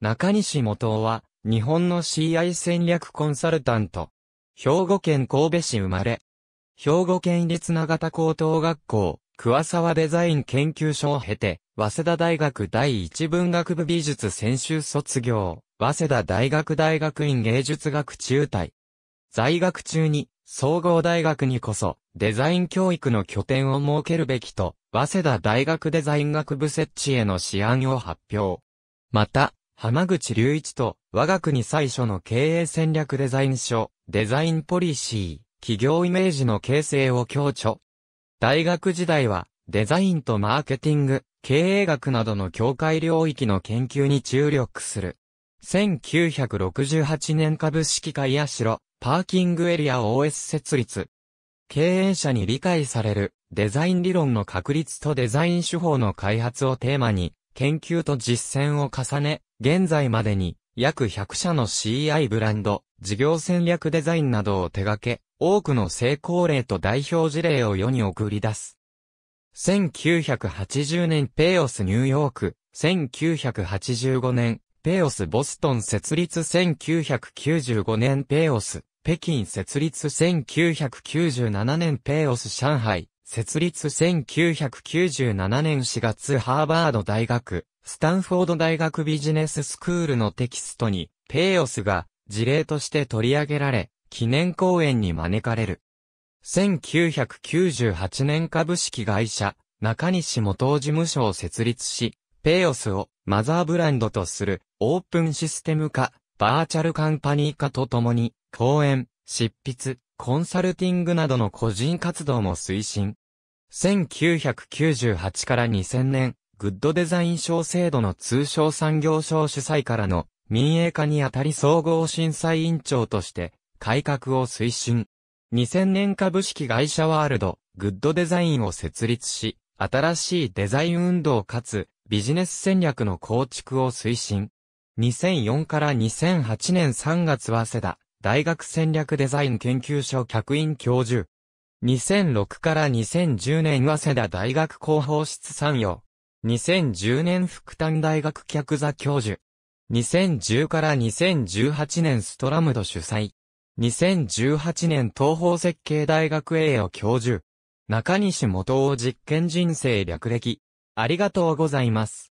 中西元は、日本の CI 戦略コンサルタント。兵庫県神戸市生まれ。兵庫県立長田高等学校、桑沢デザイン研究所を経て、早稲田大学第一文学部美術専修卒業、早稲田大学大学院芸術学中退。在学中に、総合大学にこそ、デザイン教育の拠点を設けるべきと、早稲田大学デザイン学部設置への試案を発表。また、浜口隆一と、我が国最初の経営戦略デザイン書、デザインポリシー、企業イメージの形成を強調。大学時代は、デザインとマーケティング、経営学などの境界領域の研究に注力する。1968年株式会社、パーキングエリア OS 設立。経営者に理解される、デザイン理論の確立とデザイン手法の開発をテーマに、研究と実践を重ね、現在までに約100社の CI ブランド、事業戦略デザインなどを手掛け、多くの成功例と代表事例を世に送り出す。1980年ペオスニューヨーク、1985年ペオスボストン設立1995年ペオス北京設立1997年ペオス上海設立1997年4月ハーバード大学、スタンフォード大学ビジネススクールのテキストに、ペイオスが事例として取り上げられ、記念講演に招かれる。1998年株式会社、中西元事務所を設立し、ペイオスをマザーブランドとするオープンシステム化、バーチャルカンパニー化とともに、講演、執筆、コンサルティングなどの個人活動も推進。1998から2000年、グッドデザイン賞制度の通称産業省主催からの民営化にあたり総合審査委員長として改革を推進。2000年株式会社ワールド、グッドデザインを設立し、新しいデザイン運動かつビジネス戦略の構築を推進。2004から2008年3月はセ田。大学戦略デザイン研究所客員教授。2006から2010年早稲田大学広報室参与。2010年福旦大学客座教授。2010から2018年ストラムド主催。2018年東方設計大学栄誉教授。中西元夫実験人生略歴。ありがとうございます。